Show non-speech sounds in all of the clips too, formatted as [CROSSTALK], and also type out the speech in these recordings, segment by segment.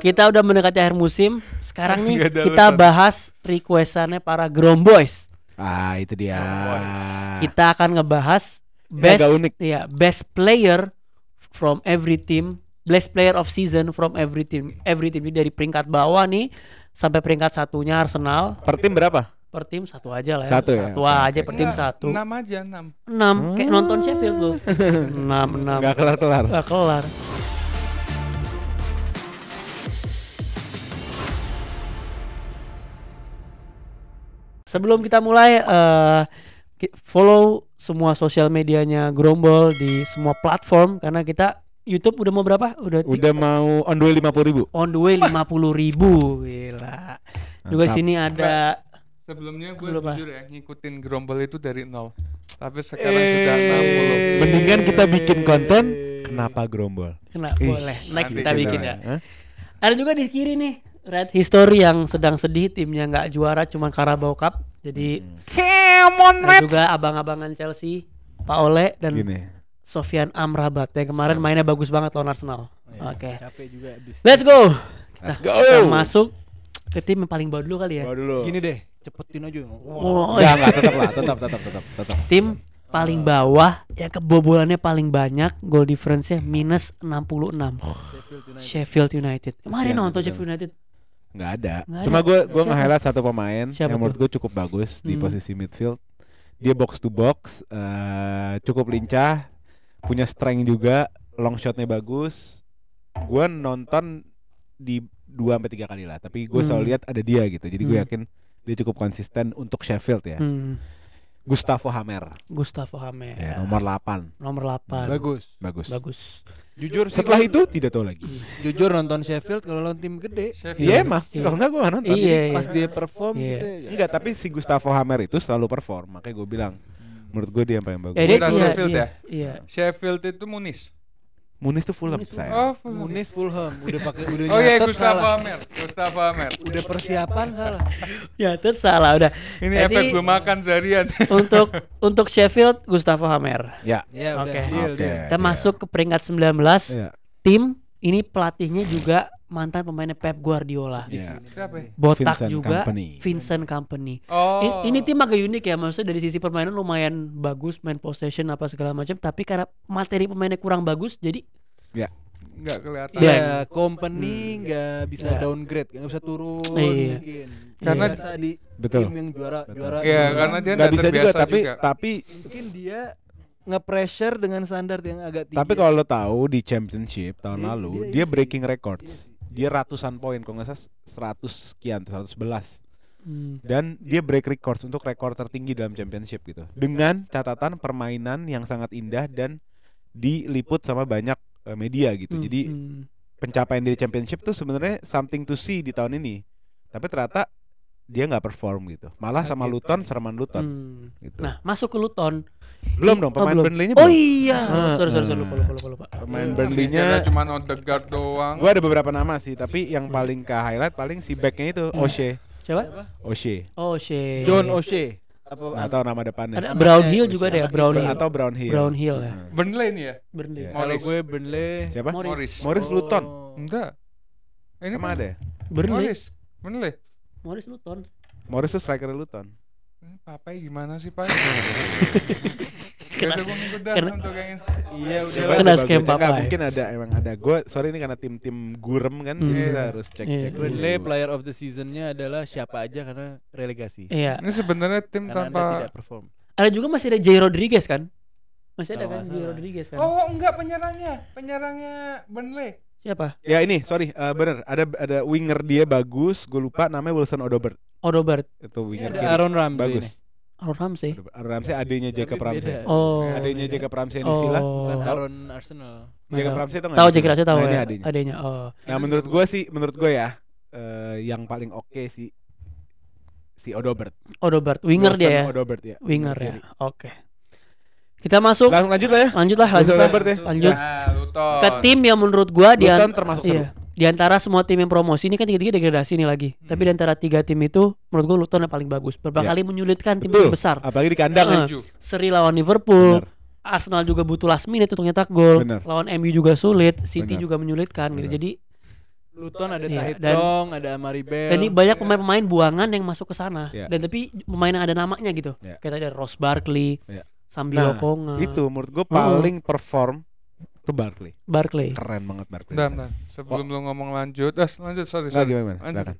Kita udah mendekati akhir musim. Sekarang nih [LAUGHS] kita bahas requestannya para Boys. Ah, itu dia. Gromboys. Kita akan ngebahas best unik. ya, best player from every team, best player of season from every team. Every team dari peringkat bawah nih sampai peringkat satunya Arsenal. Per tim berapa? per tim satu aja lah ya. Satu, ya? satu ya? aja per tim satu. Enam aja enam. Enam hmm. kayak nonton Sheffield tuh. [LAUGHS] enam enam. Gak kelar kelar. Gak kelar. Sebelum kita mulai uh, follow semua sosial medianya Grombol di semua platform karena kita YouTube udah mau berapa? Udah udah mau on the way lima puluh ribu. On the way lima puluh ribu, gila. Mantap. Juga sini ada. Sebelumnya gue jujur ya ngikutin Grombol itu dari nol, tapi sekarang eee. sudah eh. enam puluh. Mendingan kita bikin konten kenapa Grombol. Kenapa? Boleh. Next kita bikin ya. Eh? Ada juga di kiri nih Red history yang sedang sedih timnya nggak juara cuman Carabao Cup. Jadi hmm. Come on, Reds. juga abang-abangan Chelsea, Pak Ole dan Gini. Sofian Amrabat yang kemarin mainnya bagus banget lawan Arsenal. Oh, iya. Oke. Okay. Let's go. Kita, Let's go. Kita masuk ke tim yang paling bawah dulu kali ya. Bawah dulu. Gini deh, cepetin aja. Wow. Oh, enggak, enggak, iya. tetap lah, tetap, tetap, tetap, tetap. Tim paling bawah ya kebobolannya paling banyak goal difference-nya minus 66 Sheffield United. Sheffield United. Kemarin nonton Sheffield United Gak ada. ada. Cuma gue gue nge-highlight satu pemain Siapa yang menurut gue cukup bagus hmm. di posisi midfield. Dia box to box, uh, cukup lincah, punya strength juga, long shotnya bagus. Gue nonton di dua sampai tiga kali lah, tapi gue hmm. selalu lihat ada dia gitu. Jadi gue hmm. yakin dia cukup konsisten untuk Sheffield ya. Hmm. Gustavo Hamer. Gustavo Hamer. Ya, nomor 8. Nomor 8. Bagus. Bagus. Bagus. Jujur setelah itu tidak tahu lagi. Jujur nonton Sheffield kalau lawan tim gede. Iya, iya. mah, Kalau enggak gua nonton. Iya, iya, pas dia perform iya. gitu. Ya. Enggak, tapi si Gustavo Hamer itu selalu perform, makanya gue bilang menurut gue dia yang paling bagus. Eh, dia, Sheffield ya? Iya. Sheffield itu Munis. Munis tuh full Munis saya. Oh, full Munis Fulham udah pakai udah Oh iya Gustavo Amer, Gustavo Amer. Udah persiapan salah. nyatet salah udah. Ini efek gue makan seharian. [LAUGHS] untuk untuk Sheffield Gustavo Amer. Ya. oke. Iya, Kita masuk ke peringkat 19. Ya. Tim ini pelatihnya juga mantan pemainnya Pep Guardiola. Yeah. Iya. Iya. Siapa? Ya? Botak Vincent juga Company. Vincent Company. Oh. In, ini tim agak unik ya, maksudnya dari sisi permainan lumayan bagus, main possession apa segala macam, tapi karena materi pemainnya kurang bagus jadi ya yeah. nggak kelihatan. Ya, yeah. company hmm. nggak hmm. bisa yeah. downgrade, nggak bisa turun yeah. mungkin. Karena yeah. di Betul. tim yang juara Betul. juara. Iya, karena dia enggak bisa juga tapi juga. tapi mungkin dia nge-pressure dengan standar yang agak tinggi. Tapi kalau lo tahu di championship tahun yeah, lalu iya, dia, dia breaking records. Dia, dia ratusan poin, kok nggak salah seratus sekian, seratus belas. Hmm. Dan dia break record untuk rekor tertinggi dalam championship gitu. Dengan catatan permainan yang sangat indah dan diliput sama banyak eh, media gitu. Hmm. Jadi hmm. pencapaian di championship tuh sebenarnya something to see di tahun ini. Tapi ternyata dia nggak perform gitu. Malah sama Luton, sereman Luton. Hmm. Gitu. Nah, masuk ke Luton, belum dong, pemain oh, Burnley-nya Oh iya. Uh, sorry, sorry, sorry, ah. lupa, lupa, lupa, lupa. Pemain Burnley-nya cuma on the guard doang. Gua ada beberapa nama sih, tapi yang hmm. paling ke highlight paling si back-nya itu hmm. Oshe. Siapa? Oshe. Oshe. John Oshe. Apa nama depannya. Ada Hill juga deh, ya? Brownhill. Atau Brown Hill ya. Hmm. Burnley ini ya? Burnley. Yeah. Kalau gue Burnley. Siapa? Morris. Morris oh. Luton. Enggak. Ini mana ada. Ya? Burnley. Morris. Morris Luton. Morris tuh striker Luton. Hmm, Papai gimana sih Pak? [LAUGHS] karena iya udah kena scam apa mungkin ada emang ada gue sorry ini karena tim-tim gurem kan hmm. jadi kita harus cek-cek yeah. Iya. Burnley player of the seasonnya adalah siapa aja karena relegasi iya ini sebenarnya tim karena tanpa tidak perform ada juga masih ada Jay Rodriguez kan masih ada oh, kan Jay Rodriguez kan oh enggak penyerangnya penyerangnya Burnley Siapa? Ya ini, sorry, uh, bener. Ada ada winger dia bagus, gue lupa namanya Wilson Odobert. Odobert. Itu winger. Ya, Aaron Ramsey. Bagus. Ini. Aaron Ramsey. Aaron Ramsey adanya Jacob Ramsey. Oh. Adanya Jacob Ramsey di Villa. Oh. Aaron Arsenal. Jacob nah, Ramsey tahu nggak? Tahu Jacob Ramsey tahu nah, ya. Adanya. adanya. Oh. Nah menurut gue sih, menurut gue ya, uh, yang paling oke okay sih si Odobert. Odobert, winger Wilson dia ya. Odobert ya. Winger, winger ya. Oke. Okay. Kita masuk. Langsung lanjut lah ya. Lanjut lah, lanjut. Ya. Lanjut. Ya, lanjut. Lanjut. Nah, Ke tim yang menurut gua dia termasuk iya, seru. Iya. Di antara semua tim yang promosi ini kan tiga-tiga degradasi ini lagi. Hmm. Tapi di antara tiga tim itu menurut gua Luton yang paling bagus. Berapa ya. kali menyulitkan tim Betul. besar. Apalagi di kandang. Uh, seri lawan Liverpool. Bener. Arsenal juga butuh last minute untuk nyetak gol. Lawan MU juga sulit, City Bener. juga menyulitkan gitu. Jadi Luton ada iya, Tahit Dong, ada Maribel. Dan ini banyak iya. pemain-pemain buangan yang masuk ke sana. Iya. Dan tapi pemain yang ada namanya gitu. kita Kayak ada Ross Barkley, sambil nah, Itu menurut gue paling perform tuh Barclay. Barclay. Keren banget Barclay. Dan, sebelum oh. lu ngomong lanjut, eh lanjut sorry. sorry. sorry. Gimana, gimana? Lanjut. Silakan.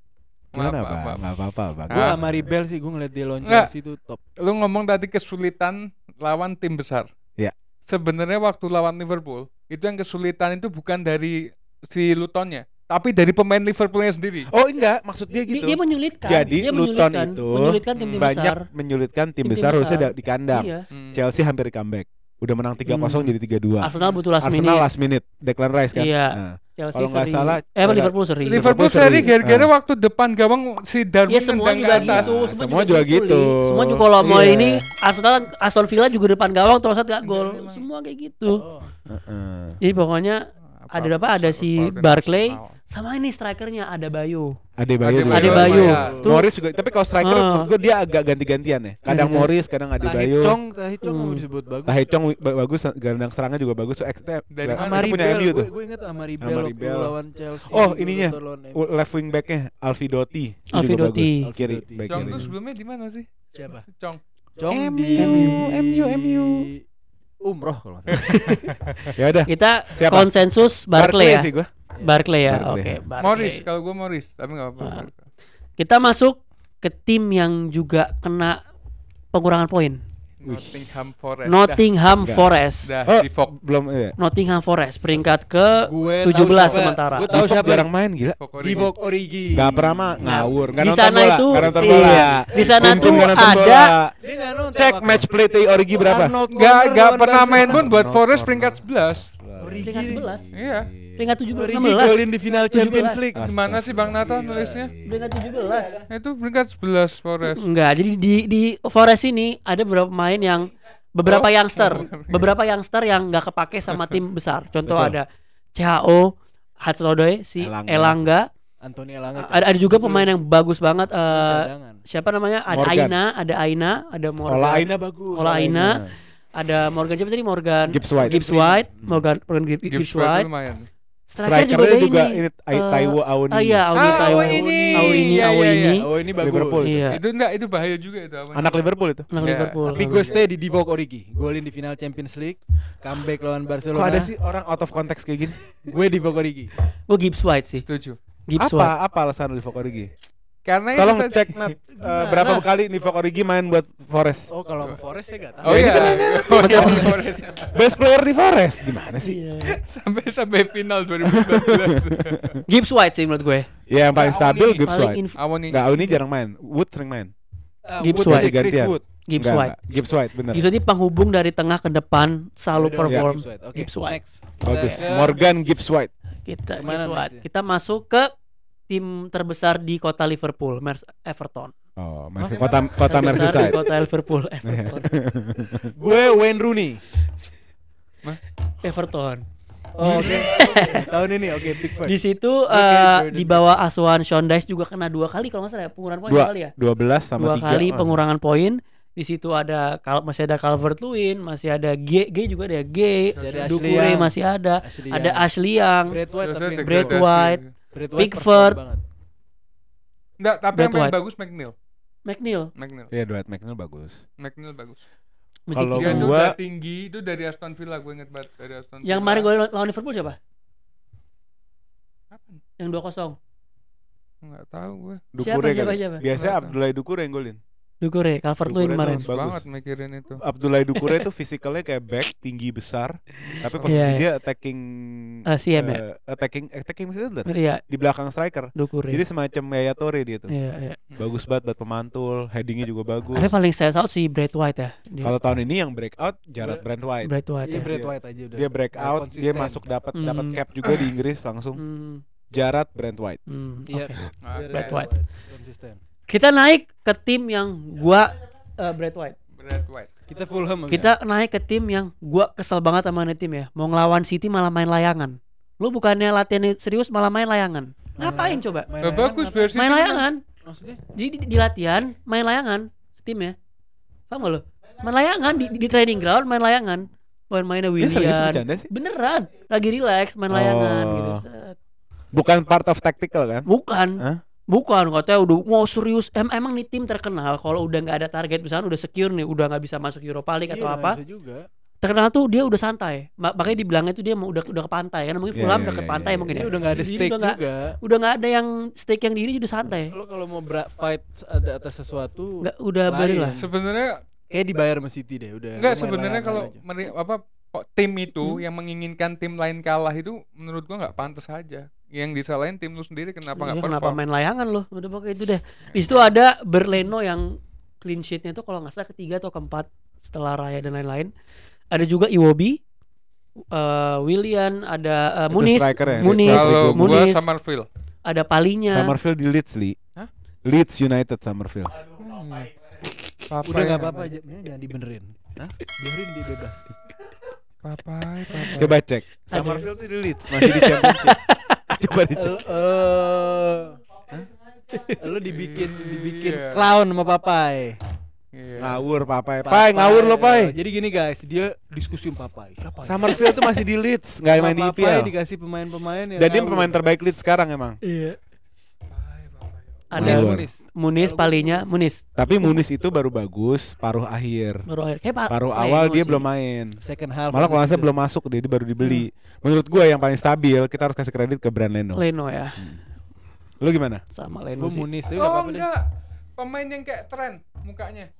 Gimana apa, apa, apa, apa, apa. Gue sama Rebel sih, gue ngeliat dia loncat situ top. Lu ngomong tadi kesulitan lawan tim besar. Ya. Sebenarnya waktu lawan Liverpool, itu yang kesulitan itu bukan dari si Lutonnya, tapi dari pemain Liverpoolnya sendiri. Oh enggak, maksud dia gitu. Dia, dia menyulitkan. Jadi dia Luton menyulitkan, itu menyulitkan tim -tim banyak besar. menyulitkan tim, tim, tim besar harusnya di kandang. Iya. Hmm. Chelsea hampir comeback. Udah menang 3-0 hmm. jadi 3-2. Arsenal butuh last Arsenal minute. Arsenal last minute, Declan Rice kan. Iya. Nah. Kalau nggak salah, eh Liverpool seri. Liverpool, Liverpool seri gara-gara uh. waktu depan gawang si Darwin ya, semua juga gitu. atas. Gitu. Semua, semua juga, juga gitu. gitu. Semua juga kalau mau yeah. ini Arsenal Aston Villa juga depan gawang terus gak iya, gol. Semua kayak gitu. Oh. Uh -uh. Jadi pokoknya ada apa ada si Barclay sama ini strikernya ada Bayu. Ada Bayu. Ada Bayu. Iya. Morris juga. Tapi kalau striker uh. menurut gue dia agak ganti-gantian ya. Kadang Morris, kadang ada Bayu. Tahicong, Tahicong hmm. disebut bagus. Tahicong bagus, gelandang serangnya juga bagus. So, dari Amari punya MU tuh. Gue ingat Amari Bell lawan Chelsea. Oh, ininya left wing backnya Alfi Dotti. Alfi Dotti. Kiri, back kiri. Cong sebelumnya di mana sih? Siapa? Chong. Chong. MU, MU, MU umroh kalau [LAUGHS] ya udah kita konsensus Barclay, Barclay ya sih Iya. Barclay ya. Oke, okay, Barclay. Morris kalau gue Morris, tapi nggak apa-apa. Ah. Kita masuk ke tim yang juga kena pengurangan poin. Nottingham Forest. Nottingham dah. Forest. Dah, oh, di belum iya. Nottingham Forest peringkat ke gue 17 siapa, sementara. Gue tahu siapa jarang main gila. Di Origi. Gak pernah mah nah, ngawur, enggak nonton bola. Itu, bola. Di sana itu ada cek match play Origi berapa? Gak pernah main pun buat Forest peringkat 11. Origi. Peringkat 11. Iya. Peringkat 17. Origi golin di final 17. Champions League. Astaga. Gimana sih Bang Nata nulisnya? Peringkat 17. Itu peringkat 11 Forest. Enggak, jadi di di Forest ini ada beberapa pemain yang beberapa oh. youngster, oh, iya. beberapa youngster yang nggak kepake sama [LAUGHS] tim besar. Contoh Betul. ada CHO, Hatsodoy si Elangga, Elangga Antoni Elangga. Ada, ada juga pemain yang bagus banget. Uh, siapa namanya? Ada Morgan. Aina, ada Aina, ada Morgan. Ola Aina bagus. Ola Aina. Aina ada Morgan siapa tadi Morgan Gibbs White Gibbs White Morgan Morgan Gibbs, Gibbs White lumayan. Striker, juga, juga ini, ini Taiwo eh, Aoni. Ah, iya, ah, Aoni ah, Taiwo Aoni. Aoni iya, Aoni. Iya, iya. Aoni iya. bagus. Liverpool. Iya. Itu enggak itu bahaya juga itu Aoni. Anak Liverpool itu. Anak ya, Liverpool. Tapi gue stay di Divock Origi. Golin di final Champions League, comeback lawan Barcelona. Kok ada sih orang out of context kayak gini? gue Divock Origi. Gue Gibbs White sih. Setuju. Gibbs apa White. apa alasan Divock Origi? Karena Tolong kita... cek nat, uh, [LAUGHS] berapa nah. kali Nivok Origi main buat Forest. Oh, kalau oh. Forest ya enggak tahu. Oh, iya. Kan, [LAUGHS] oh, iya. Best player di Forest gimana sih? Iya. sampai sampai final 2014. [LAUGHS] Gibbs White sih menurut gue. Ya yang paling nah, stabil Gibbs White. nggak ini. jarang main. Wood sering main. Uh, Gibbs White gantian. Wood. Gibbs Enggak, White. Enggak. Gibbs White benar. Gibbs ini penghubung dari tengah ke depan selalu iya, perform. Yeah, Gibbs White. Okay. Gibbs White. Bagus. Morgan Gibbs White. Kita Gimana Gibbs White. Ya? Kita masuk ke tim terbesar di kota Liverpool, Mers Everton. Oh, Mers oh, ya, kota kota Merseyside. Kota Liverpool, [LAUGHS] Everton. [LAUGHS] Gue Wayne Rooney. Mah? Everton. Oh, oke. Okay. [LAUGHS] Tahun ini oke okay, Pickford. Di situ uh, di bawah asuhan Sean Dyche juga kena dua kali kalau nggak salah ya, pengurangan poin dua kali ya. 12 sama dua 3. kali oh. pengurangan poin. Di situ ada kalau masih ada Calvert Lewin, masih ada G G juga ada G, Dukure masih ada, Ashley ada Ashley Yang, Brad White, Brad White Brad White Pickford. Enggak, tapi Brad yang paling bagus McNeil. McNeil. McNeil. Iya, yeah, Dwight McNeil bagus. McNeil bagus. Kalau dia gua... itu tinggi itu dari Aston Villa gue inget banget dari Aston Villa. Yang kemarin gue lawan Liverpool siapa? Apa? Yang 2-0. Enggak tahu gue. Dukure siapa, siapa, siapa? Biasanya Abdullah Dukure yang golin. Dukure, Calvert Dukure kemarin. Bagus banget mikirin itu. Abdullah Dukure itu [LAUGHS] fisikalnya kayak back tinggi besar, tapi oh. posisi yeah, dia iya. attacking uh, ah, CM uh, ya. Eh, attacking attacking midfielder. Iya. Di belakang striker. Dukure. Jadi semacam Yaya Toure dia tuh. Iya, yeah, iya. Yeah. Bagus banget buat pemantul, headingnya juga bagus. Tapi paling saya out si Brad White ya. Kalau tahun ini yang breakout jarat Brad White. Brad White. Iya, ya. Brad White aja udah. Dia breakout, dia masuk dapat mm. dapat hmm. cap juga di Inggris langsung. Mm. Jarat Brand White. Mm, okay. yeah. Brad White. Konsisten. Kita naik ke tim yang gua uh, Brad White. Brad White. Kita Fulham. Ya? Kita ya. naik ke tim yang gua kesel banget sama netim tim ya. Mau ngelawan City malah main layangan. Lu bukannya latihan serius malah main layangan. Ngapain main coba? Main layangan, bagus Main kan? layangan. Maksudnya? Jadi di, di, latihan main layangan tim ya. Paham gak lu? Main layangan di, di training ground main layangan. Main mainnya William. Beneran. Lagi relax main layangan oh. gitu. Bukan part of tactical kan? Bukan. Huh? Bukan katanya udah mau serius em emang nih tim terkenal kalau udah nggak ada target misalnya udah secure nih udah nggak bisa masuk Europa League iya, atau apa. Juga. Terkenal tuh dia udah santai. Mak Makanya dibilangnya tuh dia mau udah udah ke pantai kan iya, iya, iya, mungkin Fulham yeah, yeah, udah ke pantai yeah, mungkin yeah. ya. Udah nggak ada stake udah juga. Gak, udah nggak ada yang stake yang diri udah santai. Lo kalau mau fight ada atas sesuatu nggak udah beri lah. Sebenarnya kayak dibayar sama City deh udah. Enggak sebenarnya kalau apa tim itu hmm. yang menginginkan tim lain kalah itu menurut gua nggak pantas aja yang disalahin tim lu sendiri kenapa iya, nggak ya, kenapa main layangan lu? udah pakai itu deh iya. di situ ada Berleno yang clean sheetnya tuh kalau nggak salah ketiga atau keempat setelah Raya dan lain-lain ada juga Iwobi uh, Willian ada eh, uh, Munis ya? Munis Munis Summerfield ada palinya Summerfield di Leeds li Hah? Leeds United Summerfield hmm. Papai. udah nggak apa-apa aja jangan dibenerin Hah? biarin dia bebas Papai, papai. Coba cek. Summerfield di Leeds, masih di [LAUGHS] Championship. [LAUGHS] Coba dicek. Lu eh, dibikin dibikin iya. clown sama papai. Yeah. Ngawur papai. Papai, ngawur lo pai. Jadi gini guys, dia diskusi sama papai. Siapa? Ya? Summerfield tuh masih di Leeds, nggak main di IPL. E papai dikasih pemain-pemain ya. Jadi pemain terbaik Leeds sekarang emang. Iya ada Munis, Munis palingnya Munis. Tapi Munis itu baru bagus paruh akhir. Baru akhir. Kayak par paruh oh, awal dia belum main. Second half. Malah kalau belum masuk dia, baru dibeli. Hmm. Menurut gua yang paling stabil kita harus kasih kredit ke brand Leno. Leno ya. Hmm. Lu gimana? Sama Leno Lu sih. Munis. Oh enggak. Pemain yang kayak tren mukanya.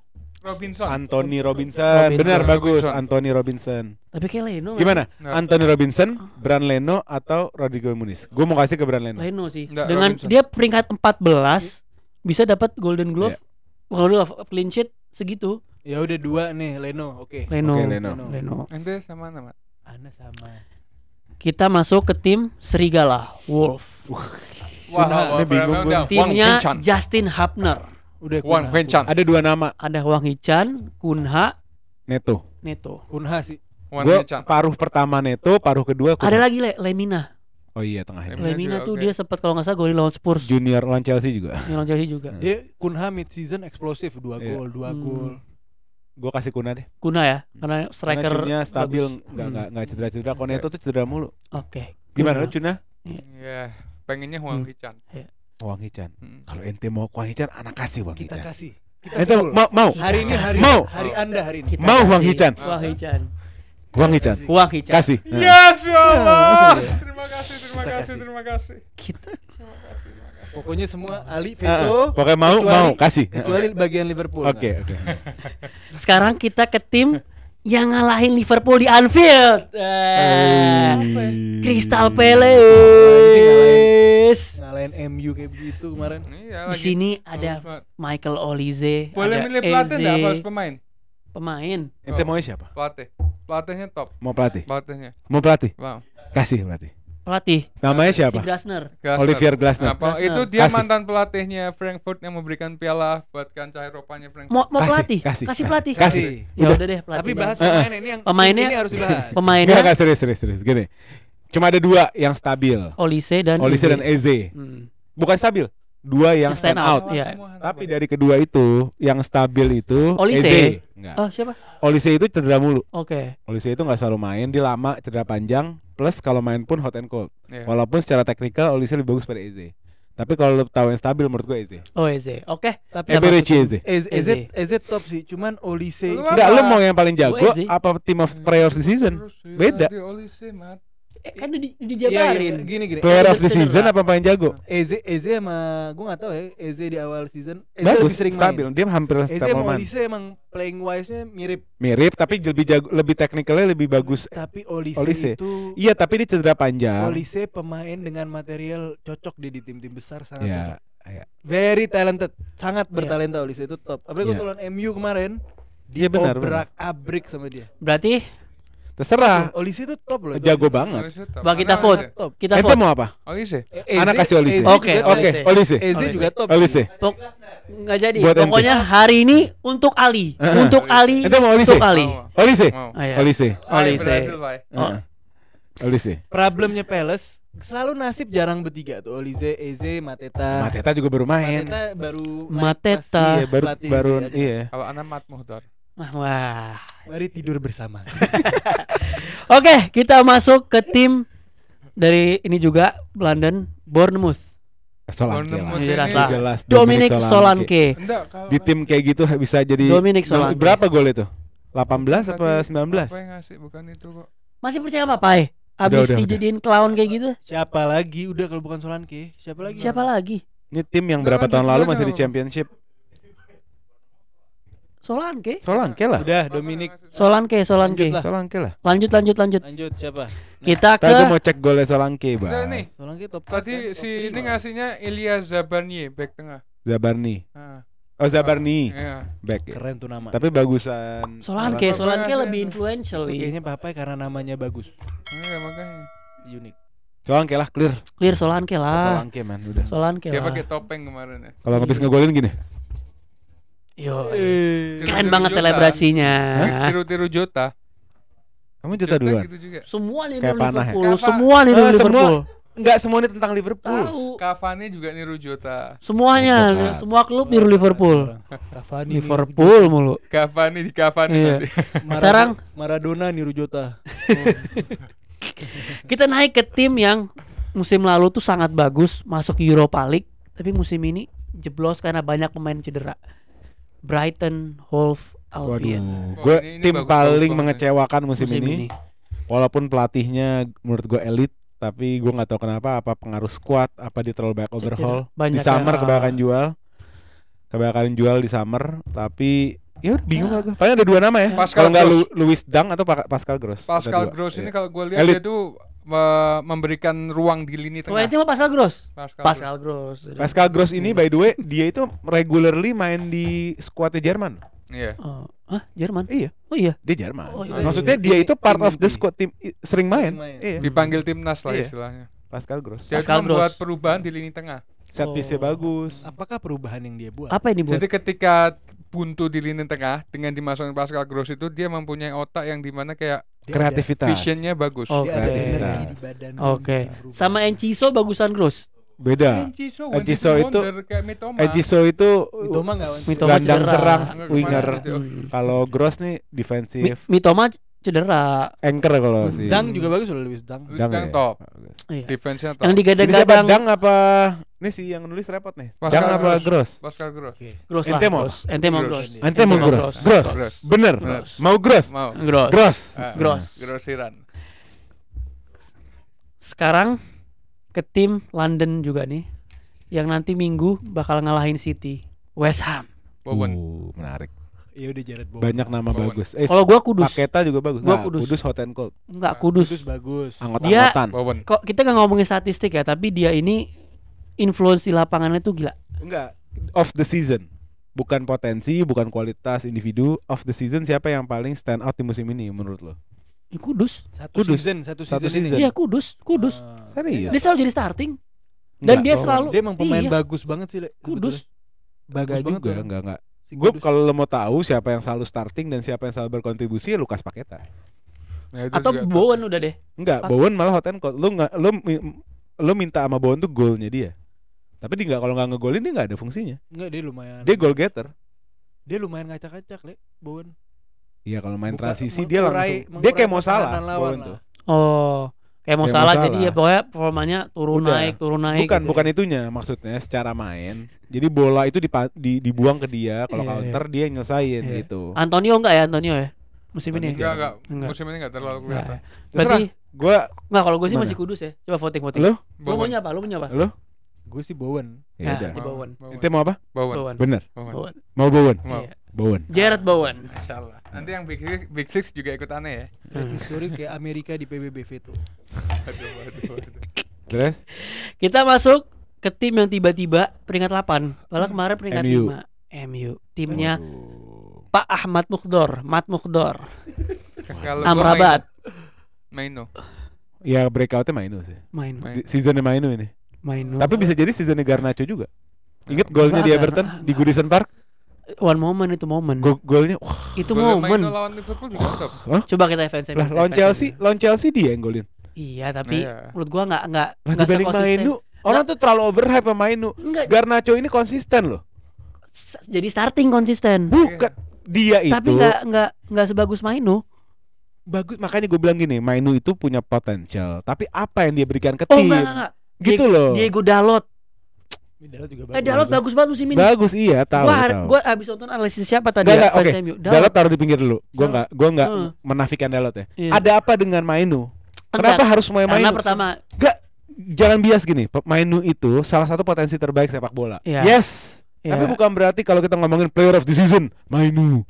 Robinson. Anthony Robinson. Robinson. Benar bagus Robinson. Anthony Robinson. Tapi kayak Leno. Gimana? Nggak. Anthony Robinson, Bran Leno atau Rodrigo Muniz? Gue mau kasih ke Bran Leno. Leno sih. Dengan dia peringkat 14 bisa dapat Golden Glove. Yeah. Golden Glove clean sheet segitu. Ya udah dua nih Leno. Oke. Okay. Leno. Okay, Leno. Leno. Leno. Ente sama nama? Ana sama. Kita masuk ke tim Serigala Wolf. Wah, wow, wow, wow, timnya Justin Hapner. Udah Wang Ada dua nama. Ada Wang Hichan, Kunha, Neto. Neto. Kunha sih. Gue paruh pertama Neto, paruh kedua Kunha. Ada lagi Le Lemina. Oh iya tengahnya. Lemina, Lemina tuh okay. dia sempat kalau nggak salah gol lawan Spurs. Junior lawan Chelsea juga. Junior lawan Chelsea juga. Hmm. Dia Dia Kunha mid season eksplosif dua yeah. gol, dua hmm. gol. Gue kasih Kuna deh. Kuna ya, karena striker karena stabil, hmm. nggak nggak cedera-cedera. Kalau iya. okay. tuh cedera mulu. Oke. Okay. Gimana lu Cuna? Iya. Yeah. Pengennya Huang hmm. Hichan. Yeah. Wang Hican. Hmm. Kalau ente mau Wang Hican, anak kasih Wang Kita kasih. Kita ente full. mau mau hari ini hari mau hari Anda hari ini. Kita mau Wang Hican. Wang Hican. Wang Hican. Wang Hican. Kasih. Ya, ya. Allah. Terima kasih, terima kasih, terima kasih. Kita. Terima kasih. Terima kasih. Pokoknya semua Ali ah, ah. Vito. Uh, pokoknya mau kecuali, mau kasih. Kecuali bagian Liverpool. Oke, okay, oke. Okay. Sekarang kita ke tim yang ngalahin Liverpool di Anfield. Eh, Crystal Palace. Ngalahin MU kayak begitu kemarin. Iya, di sini ada Michael Olize, Boleh ada milih pelatih enggak harus pemain? Pemain. Ente mau siapa? Pelatih. Pelatihnya top. Mau pelatih? Pelatihnya. Mau pelatih? Wow. Kasih pelatih pelatih. Namanya siapa? Si Glasner. Glasner. Olivier Glasner. Apa? Glasner. Itu dia kasih. mantan pelatihnya Frankfurt yang memberikan piala buat kancah Eropanya Frankfurt. Mau, mau pelatih? Kasih, kasih pelatih. Kasih. Ya udah deh pelatih. Tapi bahas pemainnya pemain ini yang pemainnya ini harus dibahas. [LAUGHS] Pemainnya enggak serius serius serius gini. Cuma ada dua yang stabil. Olise dan Olise dan Eze. Hmm. Bukan stabil, dua yang stand, stand out. out. Ya. Tapi dari kedua itu yang stabil itu Olise. Enggak. Oh, siapa? Olise itu cedera mulu. Oke. Okay. Olise itu nggak selalu main, di lama, cedera panjang, plus kalau main pun hot and cold. Yeah. Walaupun secara teknikal Olise lebih bagus pada Eze. Tapi kalau lo tahu yang stabil menurut gue Eze. Oh Eze, oke. Okay. Tapi average Eze. Eze. Eze. Eze top sih, cuman Olise. Enggak, lo mau yang paling jago apa team of prayers di season? Beda. Eh, kan udah di, iya, iya, dijabarin. Ya, gini gini. Player of the season apa paling jago? Eze Eze sama gue gak tahu ya. Eze di awal season Eze Bagus, lebih sering stabil. Main. Dia hampir stabil. Eze sama Olise emang playing wise-nya mirip. Mirip tapi lebih jago lebih teknikalnya lebih bagus. Tapi Olise, Olise, itu Iya, tapi dia cedera panjang. Olise pemain dengan material cocok dia di tim-tim besar sangat yeah. cocok. Yeah. Very talented, sangat yeah. bertalenta Olise itu top. Apalagi yeah. gue MU kemarin dia ya, benar, benar. abrik sama dia. Berarti Terserah. Olise itu top loh. Jago itu. banget. Bang kita vote. Kita vote. Ente mau apa? Olise. Eh, anak kasih Olise. Oke, oke. Olise. Eze juga top. Olise. Enggak jadi. Buat Pokoknya MP. hari ini untuk Ali. [LAUGHS] Untuk Ali. Ente mau Olise? Untuk Ali. Olise. Oh, iya. Olise. Olise. Oh. Iya. Olise. Problemnya Palace selalu nasib jarang bertiga tuh Olize, Eze, Mateta. Mateta juga baru main. Mateta baru main Mateta pasti, ya, baru baru iya. iya. Kalau anak Mat Wah. Mari tidur bersama. [LAUGHS] Oke, okay, kita masuk ke tim dari ini juga London Bournemouth. Solanke Jelas. Dominic Solanke. Di tim kayak gitu bisa jadi Dominic Solanke. Berapa gol itu? 18 apa 19? Apa yang ngasih bukan itu kok. Masih percaya apa, Pai? Abis udah, dijadiin udah. clown kayak gitu. Siapa lagi? Udah kalau bukan Solanke. Siapa lagi? Siapa lagi? Ini tim yang berapa tahun gitu lalu masih di championship Solanke. Solanke lah. Udah Dominic. Solanke, Solanke. Solanke lah. Lanjut lanjut lanjut. Lanjut siapa? Nah, Kita ke Tadi mau cek golnya Solanke, Bang. Solanke top Tadi kan? top si top ini ngasihnya Ilya Zabarni back tengah. Zabarni. Nah. Oh Zabarni. iya. Back. Keren tuh nama. Tapi bagusan Solanke, Solanke lebih influential. Kayaknya Bapak karena namanya bagus. Iya, makanya. Unik. Solanke lah clear. Clear Solanke lah. Solanke man udah. Solanke Dia pakai topeng kemarin ya. Kalau habis ngegolin gini. Yo, keren banget selebrasinya. Tiru-tiru Jota. Kamu Jota, dua. duluan. Gitu juga. Semua Kayak ya? Liverpool, semua nih uh, Liverpool. Semua, enggak semua ini tentang Liverpool. Cavani juga niru Jota. Semuanya, semua klub niru Liverpool. Cavani Liverpool niru mulu. Cavani di Cavani iya. nanti. Nah, sekarang Maradona niru Jota. Oh. [LAUGHS] Kita naik ke tim yang musim lalu tuh sangat bagus, masuk Europa League, tapi musim ini jeblos karena banyak pemain cedera. Brighton Hove Albion. gue tim bagus, paling bagus mengecewakan musim, musim ini. ini. Walaupun pelatihnya menurut gue elit, tapi gue nggak tahu kenapa apa pengaruh squad, apa di terlalu banyak overhaul. Banyak di summer ya, kebanyakan jual. Kebanyakan jual di summer, tapi ya bingung ya. Paling ada dua nama ya. Pascal kalau nggak Louis Dang atau Pascal Gross. Pascal Gross ini ya. kalau gue lihat dia tuh me memberikan ruang di lini tengah. Kalau itu Pascal Gross. Pascal, Pascal Gross. Gross. Pascal Gross ini hmm. by the way dia itu regularly main di skuadnya Jerman. Iya. Yeah. Oh. Uh, ah, Jerman? Iya. Oh iya. Dia Jerman. Oh, iya. Oh, iya. Maksudnya dia itu part of the squad tim sering main. Sering main. Iya. Dipanggil timnas lah iya. istilahnya. Pascal Gross. Dia Pascal membuat Gross. perubahan di lini tengah. Set piece oh. bagus. Apakah perubahan yang dia buat? Apa yang dibuat? Jadi ketika buntu di lini tengah dengan dimasukkan Pascal Gross itu dia mempunyai otak yang dimana kayak kreativitas. Visionnya bagus. Oh, dia ada energi di badan. Oke. Okay. Sama Enciso bagusan Gross. Beda. Enciso, itu Enciso itu Mitoma enggak Mitoma serang winger. Gitu ya? hmm. Kalau Gross nih defensif. Mitoma cedera. Anchor kalau sih. Dang juga bagus loh lebih Dang. Dang, Dang ya? top. Ah, iya. Defense-nya top. Yang digadang-gadang. Dang apa ini sih yang nulis repot nih. Pascal Dang apa Gross? Pascal Gross. Okay. Gross lah. Ente mau Gross. Ente mau Gross. Ente mau Gross. Gross. Bener. Gross. Mau Gross. Mau. Gross. Gross. Ah, Gross. Gross Sekarang ke tim London juga nih yang nanti minggu bakal ngalahin City West Ham. Bowen. Uh, menarik. Iya udah Jared Bowen. Banyak nama Bowen. bagus. Eh, Kalau gua Kudus. Paketa juga bagus. Gua nah, Kudus. Kudus Hot and Cold. Enggak Kudus. Kudus bagus. Anggota anggotan kok kita nggak ngomongin statistik ya, tapi dia ini influence di lapangannya tuh gila. Enggak, of the season. Bukan potensi, bukan kualitas individu. Of the season siapa yang paling stand out di musim ini menurut lo? Ya, kudus. Satu kudus. season, satu season. Satu season. Iya, Kudus, Kudus. Uh, serius. Dia selalu jadi starting. Dan Enggak, dia selalu dia emang pemain iya. bagus banget sih. Kudus. Bagus, bagus banget juga. Ya. Enggak, enggak. Si gue kalau lo mau tahu siapa yang selalu starting dan siapa yang selalu berkontribusi ya Lukas Paketa. Nah, ya, Atau Bowen udah deh. Enggak, Bowen malah hot and Lu nggak lu lu minta sama Bowen tuh golnya dia. Tapi dia nggak kalau nggak ngegolin dia nggak ada fungsinya. Enggak, dia lumayan. Dia goal getter. Dia lumayan ngacak-ngacak, Le, Bowen. Iya, kalau main Bukan, transisi dia langsung dia kayak mau salah Bowen tuh. Oh. Kayak mau salah, jadi ya pokoknya performanya turun Udah. naik turun naik. Bukan gitu bukan itunya maksudnya secara main. Jadi bola itu dipa, di, dibuang ke dia kalau yeah, iya. counter yeah. dia nyelesain yeah. gitu. Antonio enggak ya Antonio ya? Musim Antonio ini. Enggak, enggak. enggak. Musim ini enggak terlalu kelihatan. Ya. Berarti gua enggak kalau gue sih masih Kudus ya. Coba voting voting. Lo? Lo punya apa? Lu punya apa? Lu? Gue sih Bowen. Ya, ya Bowen. Bowen. Itu mau apa? Bowen. Bowen. Bener. Bowen. Mau Bowen. Mau. Bowen. Iya. Jared Bowen. Insyaallah. Nanti yang Big Six, Big Six juga ikut aneh ya. Prehistoric kayak Amerika di PBB itu. aduh, aduh, aduh. Terus? Kita masuk ke tim yang tiba-tiba peringkat 8. Padahal kemarin peringkat MU. 5. MU. Timnya Aduh. Pak Ahmad Mukdor, Mat Mukdor. [LAUGHS] Amrabat. Maino. Ya breakoutnya Maino sih. Maino. Maino. Seasonnya Maino ini. Maino. Tapi bisa jadi seasonnya Garnacho juga. Ingat golnya di Everton di Goodison Park? one moment itu momen. Go golnya wah. Itu Golden momen. lawan Liverpool juga lengkap. Huh? Coba kita Evans Lah lawan Chelsea, lawan Chelsea dia yang golin. Iya, tapi nah, iya. menurut gua nggak nggak nggak sekonsisten. Mainu, orang nah, tuh terlalu overhype pemain Mainu. Enggak. Garnacho ini konsisten loh. jadi starting konsisten. Bukan dia itu. Tapi nggak nggak nggak sebagus Mainu bagus makanya gue bilang gini Mainu itu punya potensial tapi apa yang dia berikan ke oh, tim enggak, enggak. gitu Diego, loh Diego Dalot Dalot juga eh, bagus. Eh, Dalot bagus banget musim ini. Bagus iya, tahu. Gua, tahu. gua habis nonton analisis siapa tadi? Gak, Oke. Okay. Dalot. taruh di pinggir dulu. Gua enggak gua enggak hmm. menafikan Dalot ya. Hmm. Ada apa dengan Mainu? Kenapa harus Mainu? Karena pertama enggak jangan bias gini. Mainu itu salah satu potensi terbaik sepak bola. Iya. Yes. Iya. Tapi bukan berarti kalau kita ngomongin player of the season, Mainu.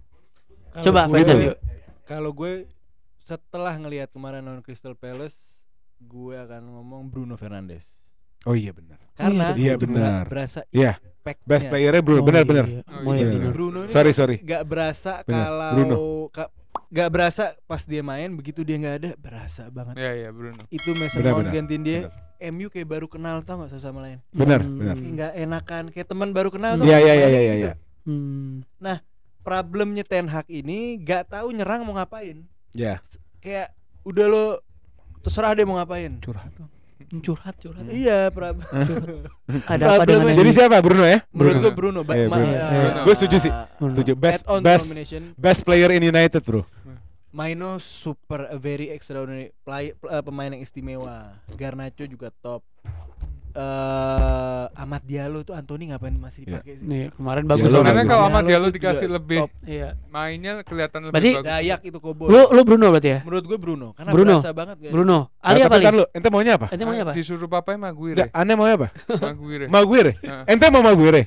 Kalo Coba Faisal. Ya, kalau gue setelah ngelihat kemarin lawan Crystal Palace, gue akan ngomong Bruno Fernandes. Oh iya benar. Karena iya, iya benar. Berasa iya. Best playernya Bruno, benar-benar. Oh, iya. oh, iya. iya. Bruno ini sorry sorry. Gak berasa bener. kalau Bruno. gak berasa pas dia main begitu dia nggak ada berasa banget. Iya iya Bruno. Itu Mason bener, Mount gantiin dia. Bener. MU kayak baru kenal tau gak sama lain. Benar, hmm. benar. Gak enakan kayak teman baru kenal tau. Iya iya iya iya iya. Hmm. Nah, problemnya Ten Hag ini gak tahu nyerang mau ngapain. Iya. Kayak udah lo terserah deh mau ngapain. Curhat. dong curhat curhat iya Prab ada apa Bruno. dengan jadi siapa Bruno ya Bruno. gue Bruno, eh, Bruno. Eh, eh, gue setuju sih setuju best best best player in United bro Maino super very extraordinary play, pemain yang istimewa Garnacho juga top uh, eh, Amat Diallo tuh Anthony ngapain masih iya. dipakai yeah. sih? Nih, kemarin bagus. banget. Sebenarnya kalau amat Diallo dikasih lebih iya. mainnya kelihatan lebih berarti, bagus. Dayak itu kobo Lu lu Bruno berarti ya? Menurut gue Bruno karena Bruno. berasa banget guys. Bruno. Ali nah, apa? Bentar lu, ente maunya apa? Ente maunya apa? Disuruh papanya Maguire. Enggak, ane maunya apa? [LAUGHS] Maguire. Maguire. ente mau Maguire?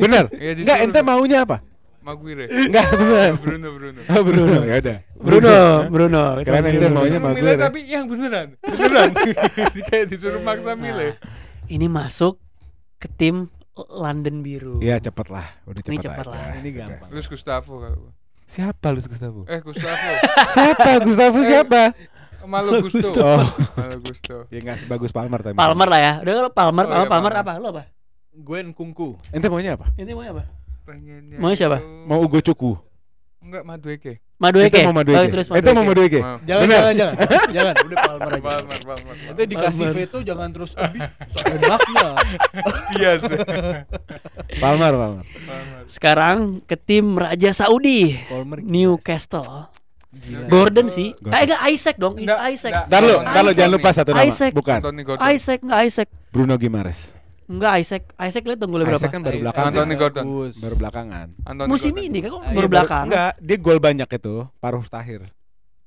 Benar. Enggak, [LAUGHS] iya, ente maunya apa? Maguire. Enggak, [LAUGHS] benar. Bruno Bruno. Oh, Bruno, ya udah. Bruno, Bruno. Karena ente maunya Maguire. Tapi yang beneran. Beneran. Jika disuruh maksa milih. Nah ini masuk ke tim London biru. Iya cepet lah, udah cepet, ini cepet aja. lah. Ini gampang. Lus Gustavo kalau Siapa Lus Gustavo? Eh Gustavo. [LAUGHS] siapa Gustavo eh, siapa? Malu Gusto. Gusto. Oh. Malu [LAUGHS] Gusto. ya nggak sebagus Palmer tapi. Palmer lah ya. Udah kalau Palmer, oh, Palmer, iya, Palmer, Palmer apa? Lo apa? Gwen Kungku. Ente maunya apa? Ente maunya apa? Pengennya. Mau siapa? Mau Ugo Cuku. Enggak Madueke. Madueke. Itu mau Madueke. Oh, itu Madueke. Itu mau Madueke. Jangan, Jangan, Bener. jangan, jangan. jangan, [LAUGHS] udah Palmer aja. Palmer, Palmer. Palmer. Itu dikasih Palmer. veto jangan terus lebih enaknya. [LAUGHS] Iya sih. Palmer, Palmer. Sekarang ke tim Raja Saudi. Palmer. Newcastle. Gila. Gordon sih. Kayak eh, enggak Isaac dong, is Isaac. Entar lu, kalau jangan lupa satu nama. Isaac. Bukan. Isaac, enggak Isaac. Bruno Gimares. Enggak Isaac, Isaac lihat dong tunggu berapa? Isaac kan baru iya, belakangan. Anthony iya, Gordon. Baru belakangan. Anthony Musim Gordon. ini kan kok iya, baru belakangan. Enggak, dia gol banyak itu, paruh terakhir.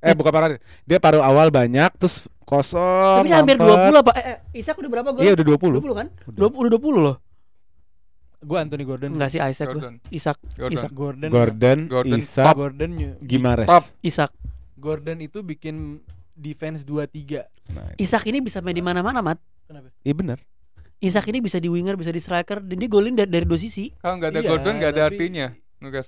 Eh bukan paruh, dia paruh awal banyak terus kosong. Tapi hampir 20 apa? Eh, eh, Isaac udah berapa gol? Iya udah 20. 20 kan? Udah. 20 udah 20 loh. Gue Anthony Gordon Enggak sih Isaac Gordon. Gua. Isaac Gordon. Isaac Gordon Gordon, Gordon Isaac Gordon Gimares Pop. Isaac Gordon itu bikin defense 2-3 nah, Isaac ini bisa main di mana-mana Mat Kenapa? Iya benar. Isak ini bisa di winger, bisa di striker, dan dia golin dari, dari dua sisi. Kalau nggak ada iya, Gordon nggak ada tapi... artinya.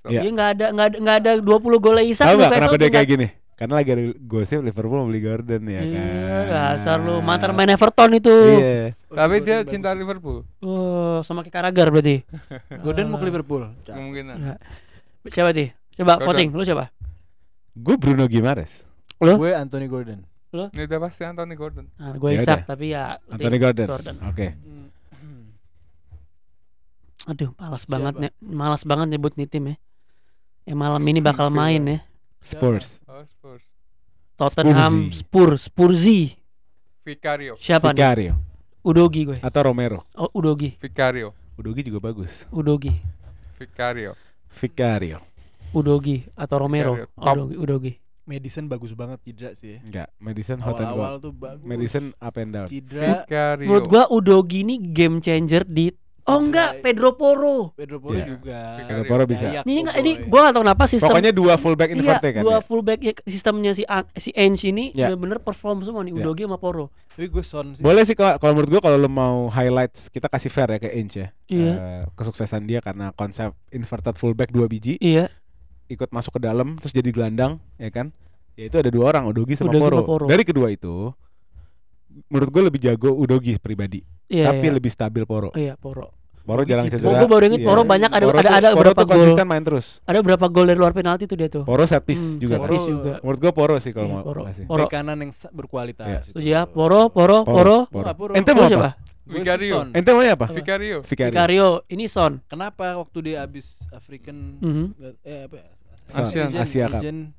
Iya. ya, nggak ada nggak ada nggak ada dua puluh gol Isak. Tahu nggak kenapa dia kayak gini? Karena lagi ada gosip Liverpool mau beli Gordon ya iya, kan. Iya, dasar lu nah. mantan main Everton itu. Iya. Tapi dia cinta Liverpool. Oh, sama kayak Karagar berarti. [LAUGHS] Gordon mau ke Liverpool. Kemungkinan. Iya. Siapa sih? Coba voting, lu siapa? Gue Bruno Gimares. Lu? Gue Anthony Gordon. Lu? Ini ya udah pasti Anthony Gordon. Ah, gue ya Isak tapi ya Anthony Gordon. Oke. Okay. Hmm. Aduh, malas banget nih Malas banget nyebut nih tim ya. Ya malam ini bakal main ya. Spurs. Oh, Spurs. Tottenham Spurs, Spursi Vicario. Siapa Vicario. nih? Udogi gue. Atau Romero. Oh, Udogi. Vicario. Udogi juga bagus. Udogi. Vicario. Vicario. Udogi atau Romero. Vicario. Oh, Top. Udogi, Udogi. Medicine bagus banget cedera sih ya. Enggak, Medicine hot Awal -awal and Awal tuh bagus. Medicine up and down. Cedera. Menurut gua Udogi ini game changer di Oh enggak, iya. Pedro Poro. Pedro Poro yeah. juga. Pedro Poro iya. bisa. ini enggak ini iya. gua enggak tahu kenapa sistem Pokoknya dua fullback inverted iya, kan. Dua ya? fullback ya, sistemnya si A, si Ench ini yeah. benar bener perform semua nih yeah. Udogi sama Poro. Tapi gue son sih. Boleh sih kalau menurut gua kalau lu mau highlights kita kasih fair ya ke Ench ya. Yeah. kesuksesan dia karena konsep inverted fullback dua biji. Iya. Yeah. Ikut masuk ke dalam terus jadi gelandang ya kan. Ya itu ada dua orang Udogi sama Udogi Poro. Poro. Dari kedua itu menurut gue lebih jago Udogi pribadi. Yeah, tapi yeah. lebih stabil Poro. Iya, Poro. Poro jarang cedera. gue baru inget Poro iya. Poro banyak ada Poro ada ada Poro berapa gol. konsisten main terus. Ada berapa gol dari luar penalti tuh dia tuh. Poro set piece hmm, juga. Set piece kan? juga. Menurut gue Poro sih kalau yeah, mau. Poro. Poro. Bek kanan yang berkualitas. Iya, itu. ya, Poro, Poro, Poro. Poro. Poro. Ente mau siapa? Vicario. Ente mau apa? Vicario. Vicario. Ini Son. Kenapa waktu dia habis African mm -hmm. eh apa? Ya? Asian. Asia Asia.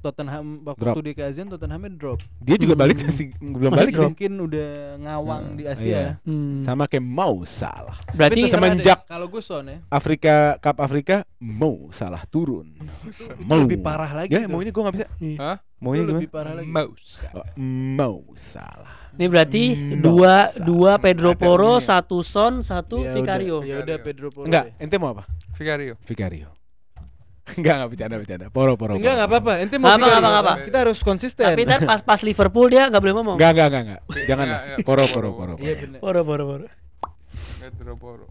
Tottenham waktu drop. di keazian Tottenhamnya drop. Dia juga hmm. balik sih belum balik balik mungkin udah ngawang hmm. di Asia. Iya. Hmm. Sama kayak mau salah. Berarti semenjak kalau gue son ya. Afrika Cup Afrika mau salah turun. mau lebih parah lagi. Ya, tuh. maunya gue nggak bisa. Iya. Hah? Maunya lebih parah lagi. Mau salah. Oh, mau salah. Ini berarti dua dua Pedro Poro, satu Son, satu ya Vicario. Udah, ya udah Pedro Poro. Enggak, ente mau apa? Vicario. Vicario. [LAUGHS] Enggak, enggak bercanda, bercanda. Poro, poro. Enggak, enggak apa-apa. Ente mau apa, apa, apa. Kita harus konsisten. Tapi kan pas pas Liverpool dia enggak boleh ngomong. Enggak, enggak, enggak, enggak. Iya, Jangan. Iya, iya. Poro, poro, poro. Iya benar. Poro, poro, poro. Pedro Poro.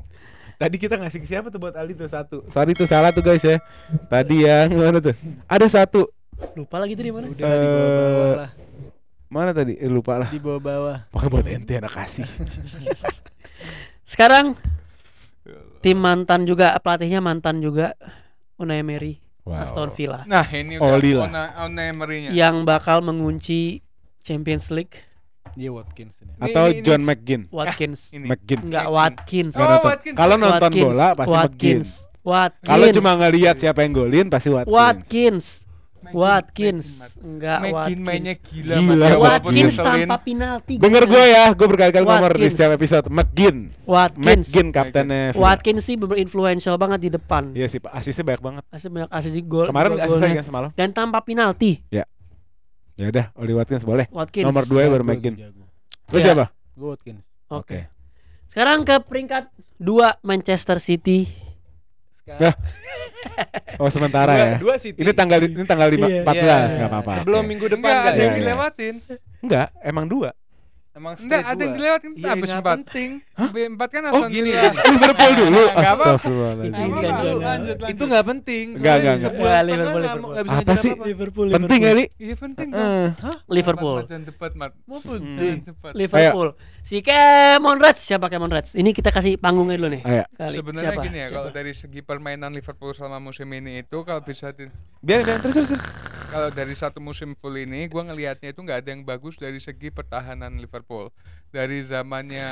Tadi kita ngasih siapa tuh buat Ali tuh satu. Sorry tuh salah tuh guys ya. Tadi yang mana tuh? Ada satu. Lupa lagi tuh di mana? Udah di bawah-bawah eh, lah. Mana tadi? Eh, lupa lah. Di bawah-bawah. Pokoknya buat ente anak kasih. Sekarang ya tim mantan juga pelatihnya mantan juga Unai Emery wow. Aston Villa. Nah, ini Oli lah. Unai Emery-nya. Yang bakal mengunci Champions League. Iya Watkins ini. Atau ini, ini, John McGinn. Ah, Watkins. Ah, ini. McGinn. Enggak Watkins. Oh, Watkins. Kalau nonton Watkins. bola pasti Watkins. McGinn. Watkins. Kalau cuma ngelihat siapa yang golin pasti Watkins. Watkins. Watkins enggak Watkins mainnya gila, gila Watkins tanpa penalti denger gue ya gue berkali-kali nomor di setiap episode McGinn Watkins McGinn kaptennya Watkins sih berinfluential banget di depan iya sih asisnya banyak banget asisnya banyak asis gol kemarin asisnya kan semalam dan tanpa penalti ya ya udah Oli Watkins boleh Watkins. nomor 2 ya baru McGinn lu iya. siapa gue Watkins oke sekarang ke peringkat 2 Manchester City Ya. oh sementara dua, ya. Dua city. Ini tanggal ini tanggal lima iya. empat 14 iya. nggak apa-apa. Sebelum okay. minggu depan nggak ada kan? yang dilewatin. Enggak, emang dua. Emang Enggak, ada yang dilewat kan Iya, habis empat. penting. b empat kan harus Oh, gini. Liverpool dulu. Astagfirullah. Itu lanjut, enggak penting. Enggak, enggak, enggak. Liverpool, Liverpool, Apa sih? Liverpool. Penting kali? Iya, penting. Eh. Hah? Liverpool. Jangan cepat, Mat. Hmm. Liverpool. Si Kemon Reds, siapa Kemon Reds? Ini kita kasih panggungnya dulu nih. Sebenarnya gini ya, kalau dari segi permainan Liverpool selama musim ini itu kalau bisa Biar, biar terus terus kalau dari satu musim full ini gue ngelihatnya itu nggak ada yang bagus dari segi pertahanan Liverpool dari zamannya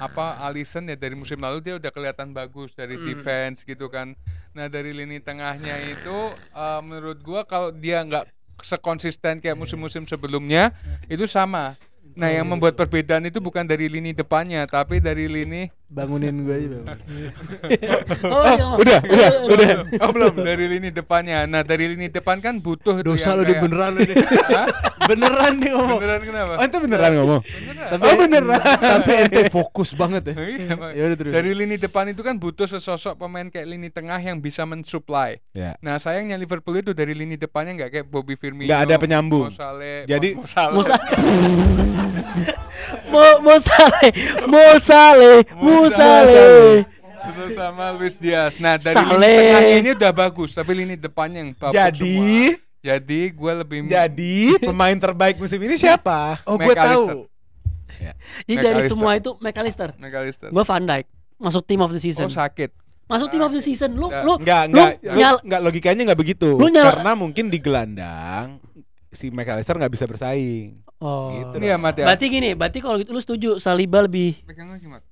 apa Alisson ya dari musim lalu dia udah kelihatan bagus dari hmm. defense gitu kan nah dari lini tengahnya itu uh, menurut gue kalau dia nggak sekonsisten kayak musim-musim sebelumnya hmm. itu sama nah yang hmm. membuat perbedaan itu bukan dari lini depannya tapi dari lini bangunin gue aja bang. [LAUGHS] oh, oh, oh, udah, udah, udah. Oh belum dari lini depannya. Nah dari lini depan kan butuh dosa lo deh beneran lu deh. [LAUGHS] beneran nih ngomong. Beneran kenapa? Oh, itu beneran ngomong. Beneran. Tapi, oh beneran. Tapi ente fokus banget ya. [LAUGHS] Iya, ya udah terus. Dari lini depan itu kan butuh sesosok pemain kayak lini tengah yang bisa mensuplai. Ya. Nah sayangnya Liverpool itu dari lini depannya nggak kayak Bobby Firmino. Nggak ada penyambung. Mosale, Jadi. Mosale. Mosale. Mo Mo Saleh, Mo Saleh, Mo Saleh. Terus sama Luis Diaz. Nah, dari Saleh. lini tengah ini udah bagus, tapi lini depannya yang babak Jadi semua. Jadi gue lebih Jadi pemain terbaik musim ini siapa? Oh, gue tahu. Ya. Jadi dari semua itu McAllister. McAllister. Gue Van Dijk masuk team of the season. Oh, sakit. Masuk tim of the season. Lu lu enggak enggak enggak logikanya enggak begitu. Lu nyala, Karena mungkin di gelandang si McAllister nggak bisa bersaing. Oh. Gitu iya, Mat ya. Berarti gini, berarti kalau gitu lu setuju Saliba lebih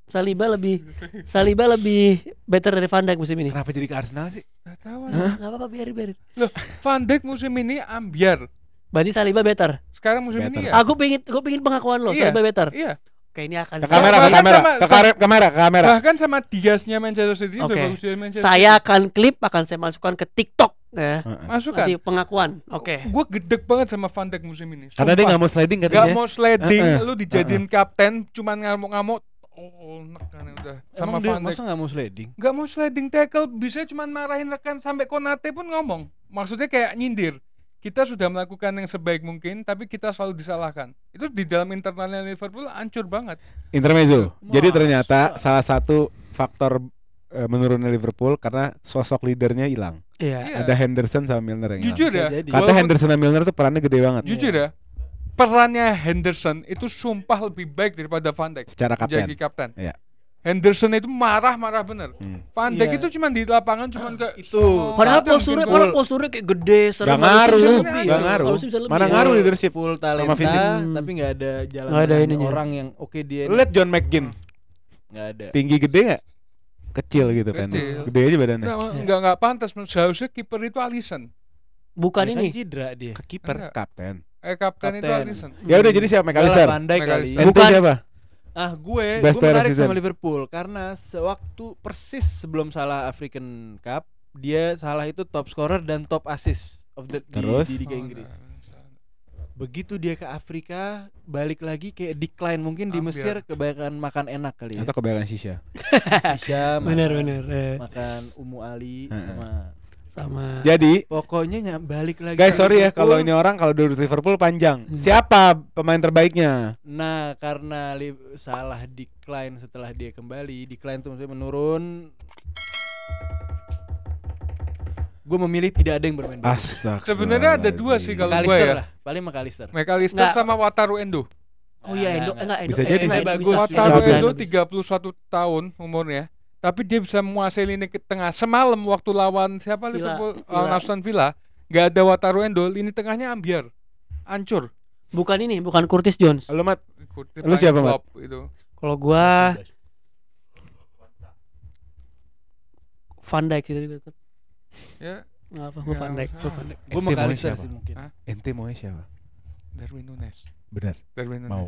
Saliba lebih [LAUGHS] Saliba lebih better dari Van Dijk musim ini. Kenapa jadi ke Arsenal sih? Enggak tahu lah. Enggak apa-apa biarin biarin. Loh, Van Dijk musim ini ambiar. Berarti Saliba better. Sekarang musim better. ini ya. Aku pengin aku pengin pengakuan lo, iya, Saliba better. Iya. Oke ini akan ke kamera, ke kamera, sama, ke kamera, ke kamera, ke kamera. Bahkan sama diaznya Manchester City okay. bagus Manchester Saya akan klip akan saya masukkan ke TikTok Ya. masukan. Nanti pengakuan. Oke. Okay. Gue gedek banget sama Van Dijk musim ini. Karena dia nggak mau sliding katanya. Gak mau sliding, uh -uh. lu dijadiin uh -uh. kapten cuman ngamuk-ngamuk Oh, kan ya udah sama Emang Van Dijk. Masa gak mau sliding? Gak mau sliding tackle, bisa cuman marahin rekan sampai Konate pun ngomong. Maksudnya kayak nyindir. Kita sudah melakukan yang sebaik mungkin, tapi kita selalu disalahkan. Itu di dalam internalnya Liverpool hancur banget. Intermezzo. Mas, Jadi ternyata salah satu faktor e, menurunnya Liverpool karena sosok leadernya hilang. Iya. Yeah. Ada Henderson sama Milner yang Jujur ya. Jadi. Kata Henderson sama Milner tuh perannya gede banget. Jujur ya. Perannya Henderson itu sumpah lebih baik daripada Van Dijk. Secara kapten. Jadi kapten. Iya. Henderson itu marah-marah bener. Hmm. Van Dijk yeah. itu cuma di lapangan cuma ke itu. Oh, padahal posturnya, padahal posturnya kayak gede, serem. Gak ngaruh, gak ngaruh. Mana ngaruh iya. leadership full talenta, hmm. tapi nggak ada jalan gak ada orang yang oke okay, dia. Lihat John McGinn. gak ada. Tinggi gede nggak? kecil gitu kan gede aja badannya nah, nggak nggak iya. pantas seharusnya kiper itu Alisson bukan ya, ini kan cedera dia ke kiper iya. kapten eh kapten, kapten. itu Alisson ya udah jadi siapa Alisson? Pandai kali bukan siapa ah gue Best gue menarik season. sama Liverpool karena sewaktu persis sebelum salah African Cup dia salah itu top scorer dan top assist of the Terus? di, di Liga Inggris begitu dia ke Afrika balik lagi kayak decline mungkin di Mesir kebanyakan makan enak kali ya atau kebanyakan sisha sisha [LAUGHS] bener bener eh. makan umu ali sama sama jadi pokoknya balik lagi guys sorry ya kalau ini orang kalau dulu Liverpool panjang hmm. siapa pemain terbaiknya nah karena salah decline setelah dia kembali decline tuh maksudnya menurun gue memilih tidak ada yang bermain bagus. Astaga. Sebenarnya ada dua sih kalau gue ya. Paling McAllister. McAllister sama Wataru Endo. Oh iya Endo, enggak nah, Endo. Bisa jadi Endo, bagus. Wataru bisa, Endo 31 tahun umurnya. Tapi dia bisa menguasai lini ke tengah. Semalam waktu lawan siapa Villa. Liverpool lawan eh, Aston Villa, nggak ada Wataru Endo, lini tengahnya ambiar. Ancur. Bukan ini, bukan Curtis Jones. Halo Mat. Curtis siapa Mat? Itu. Kalau gua Van Dijk gitu, gitu. Ya. Apa? Gue Van Dijk. Gue Van Dijk. Gue McAllister sih mungkin. Ente mau siapa? Darwin Nunes. Benar. Darwin Nunes. Mau.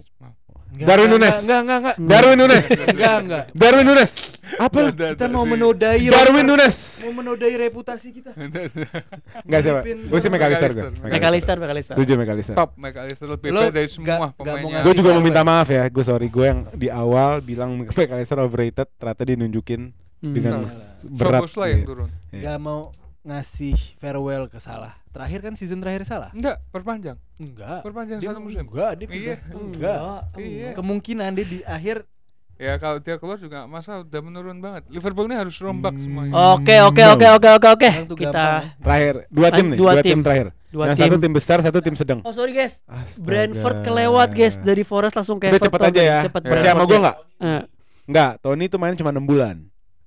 Darwin Nunes. Enggak, enggak, enggak. Darwin Nunes. enggak, enggak. Darwin Nunes. Apa Kita mau menodai Darwin Nunes. Mau menodai reputasi kita. Enggak [LAUGHS] siapa? Gue sih Mekalister gue. Mekalister McAllister. Setuju Mekalister Top Mekalister lebih beda dari semua pemainnya. Gue juga mau minta maaf ya. Gue sorry gue yang di awal bilang Mekalister overrated ternyata dinunjukin hmm. dengan nah, berat. lah yang iya. turun. Enggak mau ngasih farewell ke Salah. Terakhir kan season terakhir Salah? Enggak, perpanjang. Enggak. Perpanjang dia satu musim. Enggak, dia pindah. Iya. Enggak. Iya. Kemungkinan dia di akhir Ya kalau dia keluar juga masa udah menurun banget. Liverpool ini harus rombak hmm. semuanya. Oke, oke, oke, oke, oke, oke. Kita ya. terakhir dua tim nih, dua, dua tim. tim terakhir. Dua Yang tim. satu tim besar, satu tim sedang. Oh sorry guys, Astaga. Brentford kelewat guys dari Forest langsung ke Everton. Cepet aja ya. Cepet Percaya sama gua nggak? Eh. Nggak, Tony itu main cuma enam bulan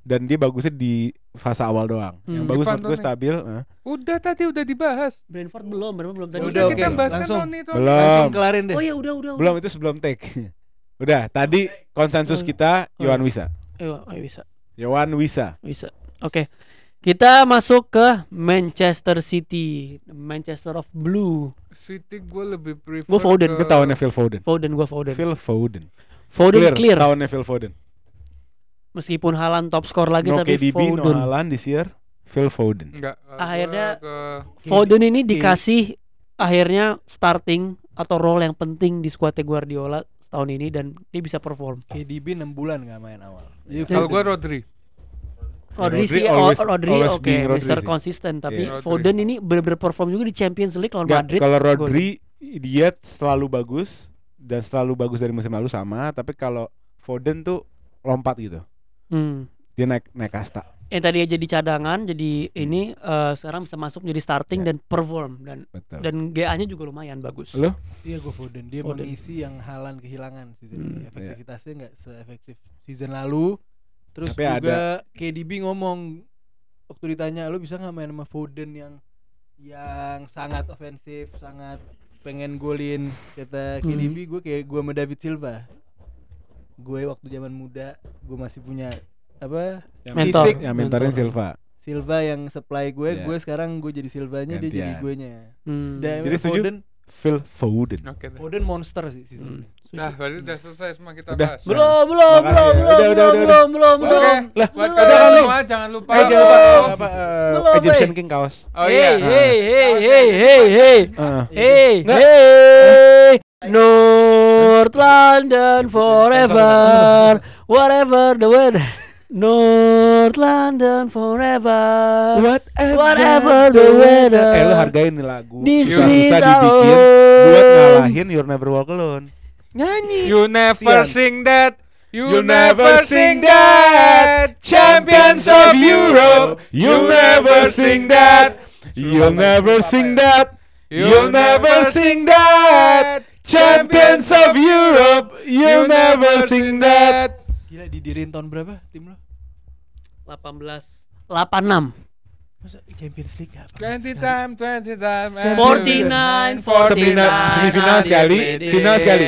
dan dia bagusnya di fase awal doang. Hmm. Yang bagus menurut gue stabil. Nah. Udah tadi udah dibahas. Brentford belum, Brentford belum tadi. Udah, kita bahas kan langsung. Tony, itu. Belum. Langsung kelarin deh. Oh ya udah udah. Belum itu sebelum take. [LAUGHS] udah, tadi konsensus hmm. kita hmm. Yohan Wisa. Yohan Wisa. Yohan Wisa. Wisa. Oke. Kita masuk ke Manchester City, Manchester of Blue. City gue lebih prefer. Gue Foden, ke... gue tahunnya Phil Foden. Foden gue Foden. Phil Foden. Foden clear. clear. Tahunnya Phil Foden meskipun Halan top skor lagi no tapi KDB, Foden. No Halan this year, Phil Foden. Enggak. Eh, akhirnya ke... Foden ini dikasih akhirnya starting atau role yang penting di skuadnya Guardiola tahun ini dan dia bisa perform. KDB 6 bulan nggak main awal. Iya. Iya. Kalau gue Rodri. Rodri sih oh, always, Rodri oke okay, Mister konsisten tapi yeah. Foden ini benar-benar perform juga di Champions League lawan Madrid. Kalau Rodri gue. dia selalu bagus dan selalu bagus dari musim lalu sama tapi kalau Foden tuh lompat gitu. Hmm. Dia naik naik kasta. Yang tadi jadi cadangan jadi ini uh, sekarang bisa masuk jadi starting yeah. dan perform dan Betul. dan GA-nya juga lumayan bagus. Lo? Iya gue Foden dia Foden. mengisi yang Halan kehilangan season hmm, ini. Iya. Efektivitasnya nggak yeah. seefektif season lalu. Terus Tapi juga ada. KDB ngomong waktu ditanya lo bisa nggak main sama Foden yang yang sangat ofensif, sangat pengen golin kata KDB hmm. gue kayak gue sama David Silva gue waktu zaman muda gue masih punya apa yang mentor fisik, yang mentorin mentor. Silva Silva yang supply gue yeah. gue sekarang gue jadi Silvanya Gantian. dia jadi gue nya hmm. Dan jadi setuju Phil Foden okay, Foden monster sih sih hmm. Nah, berarti udah selesai semua kita udah. bahas. Belum, belum, belum, belum, belum, belum, belum, belum. belum belum belum belum jangan lupa. Eh, jangan lupa apa uh, Egyptian King kaos. Oh iya. hey, hey, hey, hey, hey. Hey. Hey. North London forever, whatever the weather. North London forever. Whatever, whatever the weather. Eh lu hargain nih lagu. This bisa dibikin buat ngalahin You'll Never Walk Alone. Nyanyi. You never Sian. sing that. You will never sing that. Champions of Europe. You never sing that. you ya. never sing that. you never sing that. Champions of Europe, you never sing that. Gila didirin tahun berapa tim lo? 18 86 Masa Champions League gak 20 time, 20 time 49, 49 Semifinal sekali, final sekali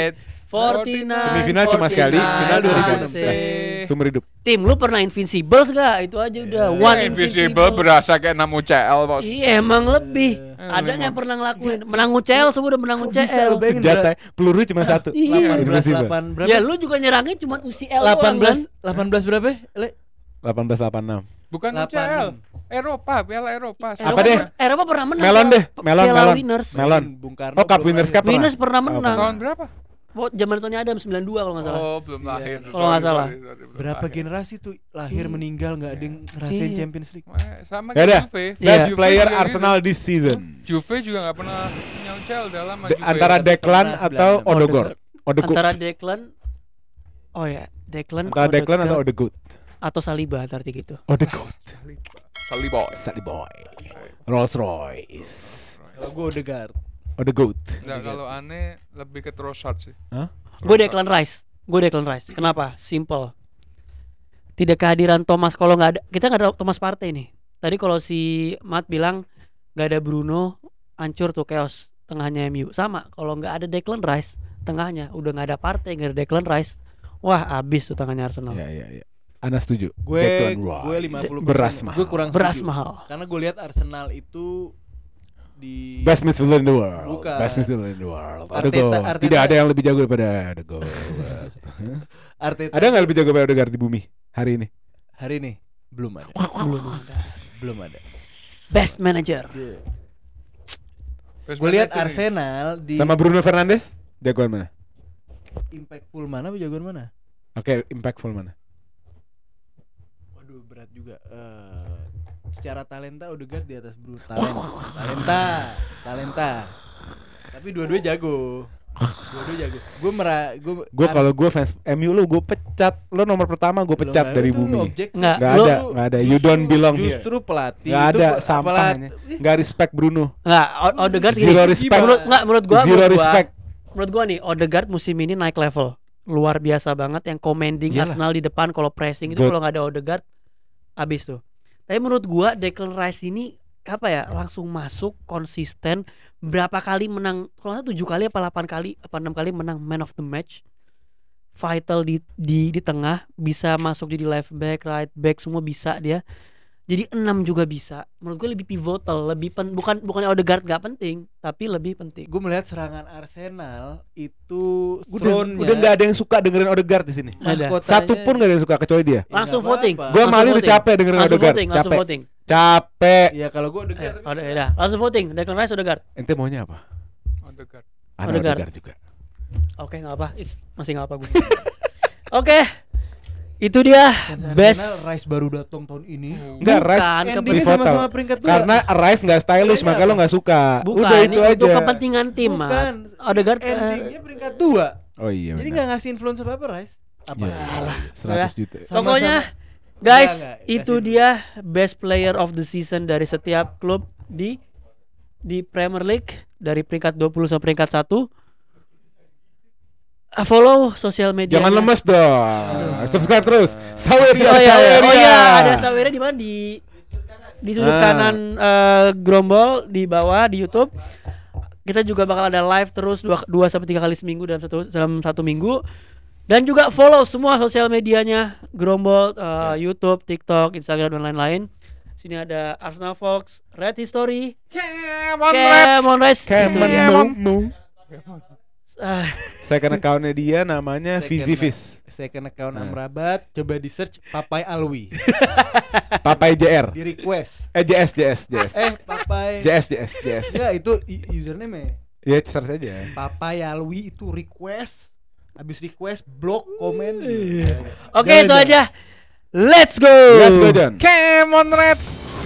49 Semifinal cuma sekali, final 2016. Sumber hidup. Tim lu pernah invincible gak? Itu aja udah. Yeah. One yeah, invincible, invincible berasa kayak 6 UCL, Bos. Iya, emang lebih. yeah. Iya. Ada iya, nggak pernah ngelakuin menang UCL semua udah menang UCL. Senjata peluru cuma satu. Iya, 18 berapa? Ya lu juga nyerangnya cuma UCL 18 18 berapa? Le? 1886. Bukan UCL. Eropa, Piala Eropa. Eropa. Apa deh? Eropa pernah menang. Melon deh, Melon, Melon. Winners. Melon. Bung Karno. Oh, Cup Winners Cup Winners pernah menang. Tahun berapa? Oh, zaman Tony Adam 92 kalau enggak salah. Oh, belum yeah. lahir. Kalau enggak salah. Sorry, sorry, sorry, Berapa lahir. generasi tuh lahir hmm. meninggal nggak ada yang iya. ngerasain yeah. Champions League. Sama ya kayak Juve. Best yeah. player Juve Arsenal gitu. this season. Juve juga enggak pernah nyocel dalam De Juve. Antara Declan atau Odegaard. Odegaard. Antara Declan Oh ya, Declan Antara Declan atau Odegaard. Atau Saliba arti gitu. Odegaard. Saliba. Saliba. Rolls Royce. Kalau gue Odegaard. Oh the goat. Enggak kalau aneh lebih ke Trossard sih. Hah? Gue Declan Rice. Gue Declan Rice. Kenapa? Simple. Tidak kehadiran Thomas kalau nggak ada kita nggak ada Thomas Partey nih. Tadi kalau si Matt bilang nggak ada Bruno, hancur tuh chaos tengahnya MU. Sama kalau nggak ada Declan Rice tengahnya udah nggak ada Partey nggak ada Declan Rice. Wah abis tuh tengahnya Arsenal. Iya iya iya. Anda setuju? Gue gue 50 beras mahal. Gue kurang setuju. beras mahal. Karena gue lihat Arsenal itu di best midfielder in the world. Bukan. Best midfielder in the world. Arteta, Arteta. Tidak ada yang lebih jago daripada The [LAUGHS] Arteta. Ada nggak lebih jago daripada Odegaard di bumi hari ini? Hari ini belum ada. belum ada. Belum ada. Best manager. Yeah. Iya. Gue lihat Arsenal di sama Bruno Fernandes jagoan mana? Impactful mana jagoan mana? Oke, okay, impactful mana? Waduh, berat juga. Uh secara talenta Odegaard di atas Bruno. Talenta, talenta, talenta. Tapi dua-dua jago. Dua-dua jago. Gue merah, gue. Gue kalau gue fans MU lu gue pecat. Lo nomor pertama gue pecat dari bumi. Nggak, ada, nggak ada. You don't belong here. Justru pelatih. Nggak ada sampahnya. Nggak respect Bruno. Nggak, Odegaard gini. Zero respect. Menurut, nggak, menurut gue. Zero respect. Menurut gue nih, Odegaard musim ini naik level luar biasa banget yang commanding Yalah. Arsenal di depan kalau pressing itu kalau nggak ada Odegaard abis tuh. Tapi menurut gua Declan Rice ini apa ya langsung masuk konsisten berapa kali menang kalau tujuh kali apa delapan kali apa enam kali menang man of the match vital di di di tengah bisa masuk jadi left back right back semua bisa dia jadi enam juga bisa menurut gue lebih pivotal lebih pen, bukan bukan Odegaard gak penting tapi lebih penting gue melihat serangan Arsenal itu gue udah, udah gak ada yang suka dengerin Odegaard di sini satu pun gak ada yang suka kecuali dia langsung apa voting gue malu udah capek dengerin langsung Odegaard voting, langsung capek voting. capek ya kalau gue Odegaard eh, udah, langsung voting Declan Rice Odegaard ente maunya apa Odegaard Odegaard, juga oke okay, nggak apa It's, masih gak apa gue [LAUGHS] oke okay. Itu dia Dan best Rice baru datang tahun ini. Enggak Rice endingnya sama-sama peringkat dua. Karena Rice enggak stylish makanya lo enggak suka. Bukan, Udah itu aja. Untuk kepentingan tim, Bukan. Odegaard eh, endingnya peringkat dua. Oh iya. Jadi enggak ngasih influencer apa-apa Rice. Apa? Ya, Alah, 100 juta. Pokoknya guys, nah, enggak, itu dia best player of the season dari setiap klub di di Premier League dari peringkat 20 sampai peringkat 1 Ah, follow sosial media. Jangan lemes dong. Aduh. Subscribe terus. Saweria, oh, iya, oh, Saweria. Oh iya, ada Saweria di mana di di sudut ah. kanan uh, eh, Grombol di bawah di YouTube. Kita juga bakal ada live terus dua dua sampai tiga kali seminggu dalam satu dalam satu minggu. Dan juga follow semua sosial medianya Grombol, uh, eh, ya. YouTube, TikTok, Instagram dan lain-lain. Sini ada Arsenal Fox, Red History, Kemon Reds, Kemon Reds, Kemon [LAUGHS] Second accountnya dia namanya Vizivis. Second account nah. Amrabat, coba di search Papai Alwi. [LAUGHS] Papai JR. Di request. Eh JS JS JS. Eh Papai. JS JS JS. Ya itu username ya. Ya search aja. Papai Alwi itu request. Abis request blok komen. Iya. Nah, Oke itu aja. Let's go. Let's go John. Come on Reds.